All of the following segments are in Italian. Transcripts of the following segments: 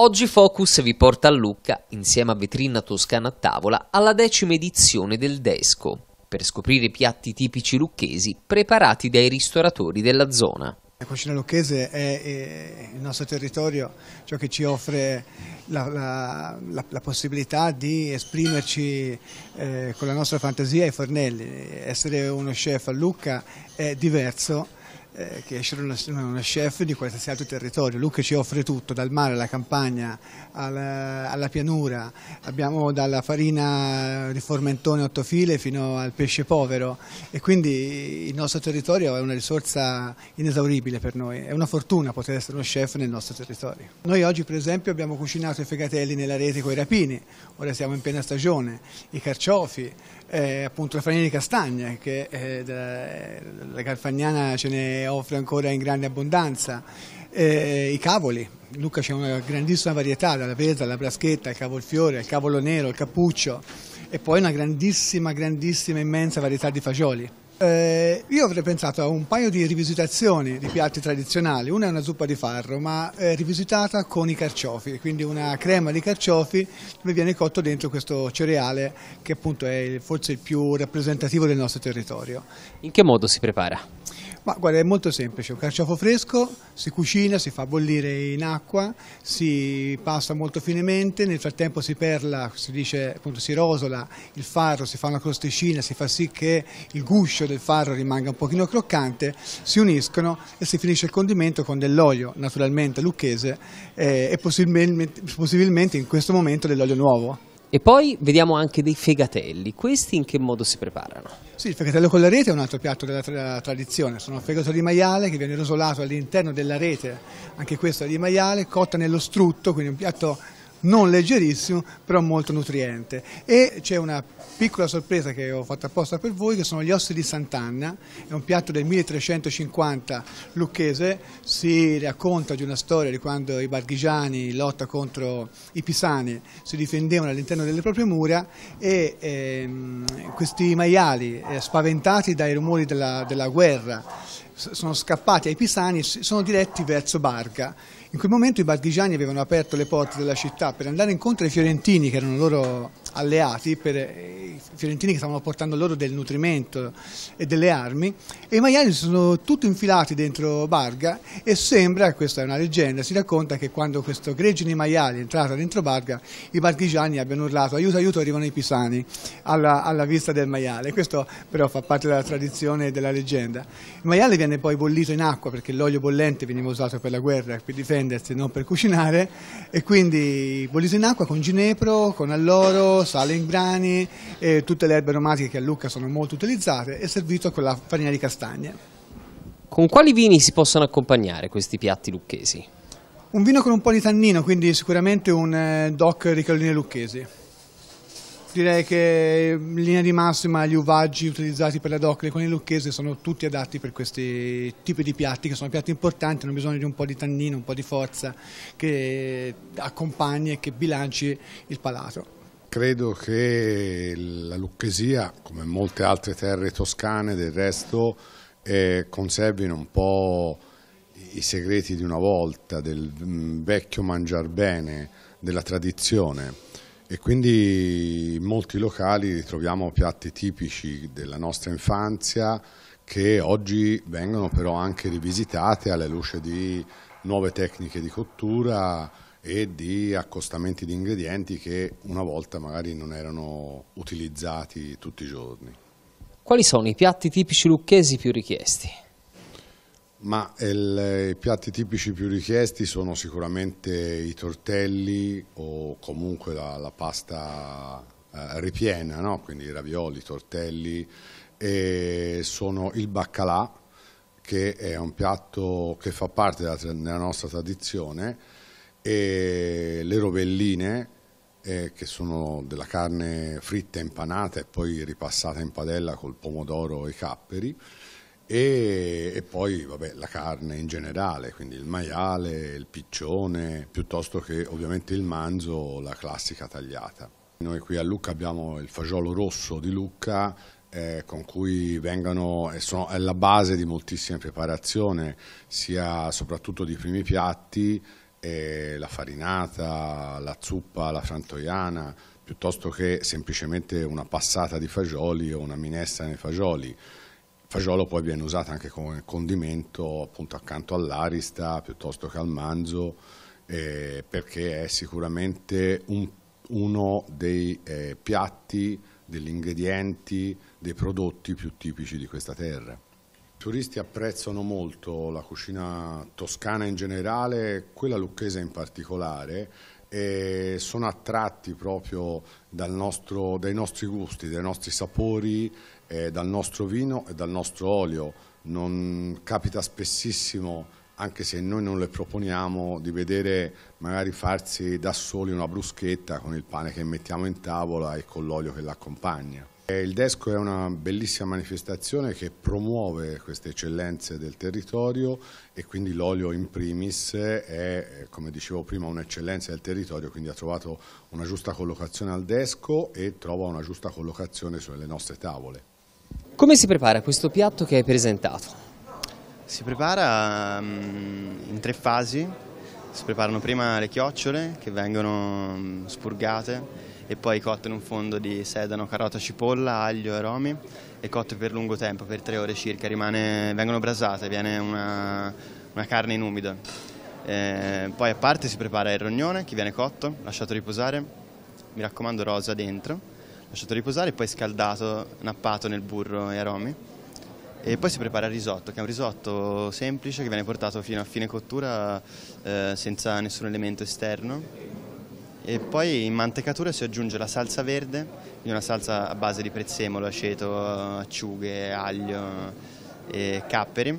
Oggi Focus vi porta a Lucca, insieme a Vetrina Toscana a Tavola, alla decima edizione del Desco, per scoprire piatti tipici lucchesi preparati dai ristoratori della zona. La cucina lucchese è, il nostro territorio, ciò che ci offre la, la, la, la possibilità di esprimerci eh, con la nostra fantasia ai fornelli. Essere uno chef a Lucca è diverso eh, che è una, una, chef di qualsiasi altro territorio. Lucca ci offre tutto, dal mare alla campagna, alla, alla pianura, abbiamo dalla farina di formentone otto file fino al pesce povero e quindi il nostro territorio è una risorsa inesauribile per noi, è una fortuna poter essere uno chef nel nostro territorio. Noi oggi per esempio abbiamo cucinato i fegatelli nella rete con i rapini, ora siamo in piena stagione, i carciofi, eh, appunto la farina di castagne che eh, della, la Carfagnana ce ne offre ancora in grande abbondanza, eh, i cavoli, Luca c'è una grandissima varietà dalla pesa alla braschetta, al cavolfiore, al cavolo nero, al cappuccio e poi una grandissima, grandissima, immensa varietà di fagioli. Eh, io avrei pensato a un paio di rivisitazioni di piatti tradizionali. Una è una zuppa di farro, ma eh, rivisitata con i carciofi, quindi una crema di carciofi dove viene cotto dentro questo cereale che appunto è forse il più rappresentativo del nostro territorio. In che modo si prepara? Ma guarda, è molto semplice, un carciofo fresco si cucina, si fa bollire in acqua, si passa molto finemente, nel frattempo si perla, si dice appunto si rosola il farro, si fa una crosticina, si fa sì che il guscio del farro rimanga un pochino croccante, si uniscono e si finisce il condimento con dell'olio, naturalmente lucchese, eh, e possibilmente, possibilmente in questo momento dell'olio nuovo. E poi vediamo anche dei fegatelli, questi in che modo si preparano? Sì, il fegatello con la rete è un altro piatto della, tra tradizione, sono fegato di maiale che viene rosolato all'interno della rete, anche questo è di maiale, cotta nello strutto, quindi un piatto non leggerissimo, però molto nutriente. E c'è una piccola sorpresa che ho fatto apposta per voi, che sono gli ossi di Sant'Anna, è un piatto del 1350 lucchese, si racconta di una storia di quando i barghigiani lotta contro i pisani, si difendevano all'interno delle proprie mura e ehm, questi maiali eh, spaventati dai rumori della, della guerra sono scappati ai pisani e sono diretti verso Barga. In quel momento i barghigiani avevano aperto le porte della città per andare incontro ai fiorentini che erano loro alleati per eh, i fiorentini che stavano portando loro del nutrimento e delle armi e i maiali sono tutti infilati dentro Barga e sembra, questa è una leggenda, si racconta che quando questo greggio di maiali è entrato dentro Barga i barghigiani abbiano urlato aiuto aiuto arrivano i pisani alla, alla vista del maiale, questo però fa parte della tradizione e della leggenda. Il maiale viene poi bollito in acqua perché l'olio bollente veniva usato per la guerra, per difendersi, non per cucinare e quindi bollito in acqua con ginepro, con alloro, sale in grani e tutte le erbe aromatiche che a Lucca sono molto utilizzate e servito con la farina di castagne. Con quali vini si possono accompagnare questi piatti lucchesi? Un vino con un po' di tannino, quindi sicuramente un eh, DOC Riccioline Lucchesi. Direi che in eh, linea di massima gli uvaggi utilizzati per la DOC Riccioline Lucchesi sono tutti adatti per questi tipi di piatti, che sono piatti importanti, hanno bisogno di un po' di tannino, un po' di forza che accompagni e che bilanci il palato. Credo che la Lucchesia, come molte altre terre toscane del resto, eh, conservino un po' i segreti di una volta, del mm, vecchio mangiar bene, della tradizione e quindi in molti locali ritroviamo piatti tipici della nostra infanzia che oggi vengono però anche rivisitate alla luce di nuove tecniche di cottura, e di accostamenti di ingredienti che una volta magari non erano utilizzati tutti i giorni. Quali sono i piatti tipici lucchesi più richiesti? Ma il, i piatti tipici più richiesti sono sicuramente i tortelli o comunque la, la pasta eh, ripiena, no? quindi i ravioli, i tortelli, e sono il baccalà che è un piatto che fa parte della, della nostra tradizione e le rovelline eh, che sono della carne fritta impanata e poi ripassata in padella col pomodoro e i capperi e, e poi vabbè, la carne in generale, quindi il maiale, il piccione, piuttosto che ovviamente il manzo, la classica tagliata. Noi qui a Lucca abbiamo il fagiolo rosso di Lucca eh, con cui vengono, e sono, è la base di moltissime preparazioni, sia soprattutto di primi piatti eh, la farinata, la zuppa, la frantoiana, piuttosto che semplicemente una passata di fagioli o una minestra nei fagioli. Il fagiolo poi viene usato anche come condimento appunto accanto all'arista piuttosto che al manzo eh, perché è sicuramente un, uno dei eh, piatti, degli ingredienti, dei prodotti più tipici di questa terra. I turisti apprezzano molto la cucina toscana in generale, quella lucchese in particolare, e sono attratti proprio nostro, dai nostri gusti, dai nostri sapori, eh, dal nostro vino e dal nostro olio. Non capita spessissimo, anche se noi non le proponiamo, di vedere magari farsi da soli una bruschetta con il pane che mettiamo in tavola e con l'olio che l'accompagna. Eh, il DESCO è una bellissima manifestazione che promuove queste eccellenze del territorio e quindi l'olio in primis è, eh, come dicevo prima, un'eccellenza del territorio, quindi ha trovato una giusta collocazione al DESCO e trova una giusta collocazione sulle nostre tavole. Come si prepara questo piatto che hai presentato? Si prepara mm, in tre fasi, si preparano prima le chiocciole che vengono mm, spurgate e poi cotto in un fondo di sedano, carota, cipolla, aglio e romi e cotto per lungo tempo, per tre ore circa, rimane, vengono brasate, viene una, una carne in umido. Eh, poi a parte si prepara il rognone che viene cotto, lasciato riposare, mi raccomando rosa dentro, lasciato riposare e poi scaldato, nappato nel burro e aromi. E poi si prepara il risotto, che è un risotto semplice che viene portato fino a fine cottura eh, senza nessun elemento esterno, e poi in mantecatura si aggiunge la salsa verde, quindi una salsa a base di prezzemolo, aceto, acciughe, aglio e capperi,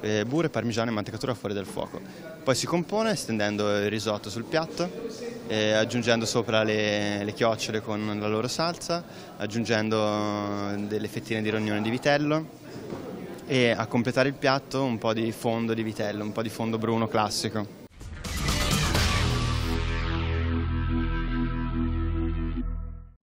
e burro, parmigiano e mantecatura fuori dal fuoco. Poi si compone stendendo il risotto sul piatto, aggiungendo sopra le, le chiocciole con la loro salsa, aggiungendo delle fettine di rognone di vitello e a completare il piatto un po' di fondo di vitello, un po' di fondo bruno classico.